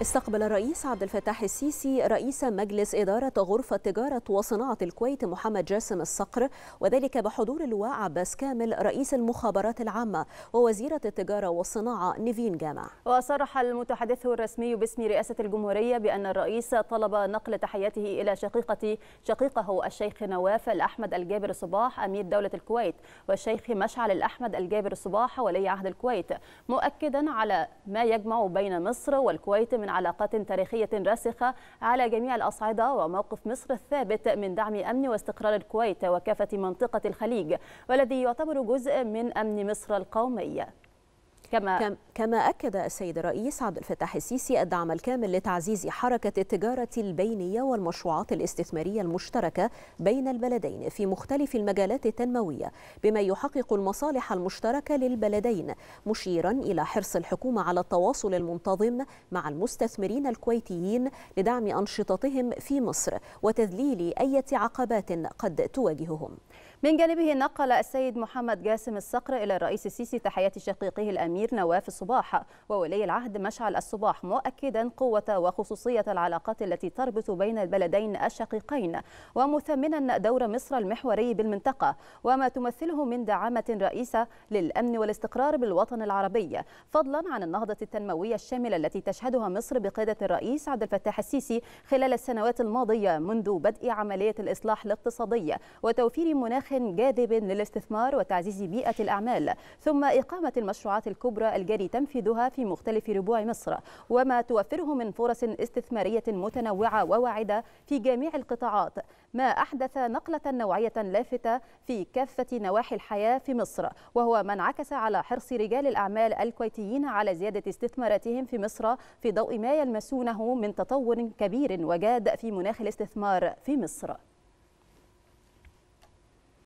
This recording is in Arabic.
استقبل الرئيس عبد الفتاح السيسي رئيس مجلس إدارة غرفة تجارة وصناعة الكويت محمد جاسم الصقر وذلك بحضور اللواء عباس كامل رئيس المخابرات العامة ووزيرة التجارة والصناعة نيفين جامع وصرح المتحدث الرسمي باسم رئاسة الجمهورية بأن الرئيس طلب نقل تحياته إلى شقيقة شقيقه الشيخ نواف الأحمد الجابر صباح أمير دولة الكويت والشيخ مشعل الأحمد الجابر صباح ولي عهد الكويت مؤكدا على ما يجمع بين مصر والكويت من من علاقات تاريخية راسخة على جميع الأصعدة وموقف مصر الثابت من دعم أمن واستقرار الكويت وكافة منطقة الخليج والذي يعتبر جزء من أمن مصر القومي كما كما اكد السيد الرئيس عبد الفتاح السيسي الدعم الكامل لتعزيز حركه التجاره البينيه والمشروعات الاستثماريه المشتركه بين البلدين في مختلف المجالات التنمويه بما يحقق المصالح المشتركه للبلدين مشيرا الى حرص الحكومه على التواصل المنتظم مع المستثمرين الكويتيين لدعم انشطتهم في مصر وتذليل اي عقبات قد تواجههم من جانبه نقل السيد محمد جاسم الصقر إلى الرئيس السيسي تحيات شقيقه الأمير نواف الصباح وولي العهد مشعل الصباح مؤكدا قوة وخصوصية العلاقات التي تربط بين البلدين الشقيقين ومثمنا دور مصر المحوري بالمنطقة وما تمثله من دعامة رئيسة للأمن والاستقرار بالوطن العربي فضلا عن النهضة التنموية الشاملة التي تشهدها مصر بقيادة الرئيس عبد الفتاح السيسي خلال السنوات الماضية منذ بدء عملية الإصلاح الاقتصادي وتوفير مناخ مناخ جاذب للاستثمار وتعزيز بيئة الأعمال ثم إقامة المشروعات الكبرى الجاري تنفيذها في مختلف ربوع مصر وما توفره من فرص استثمارية متنوعة وواعدة في جميع القطاعات ما أحدث نقلة نوعية لافتة في كافة نواحي الحياة في مصر وهو ما انعكس على حرص رجال الأعمال الكويتيين على زيادة استثماراتهم في مصر في ضوء ما يلمسونه من تطور كبير وجاد في مناخ الاستثمار في مصر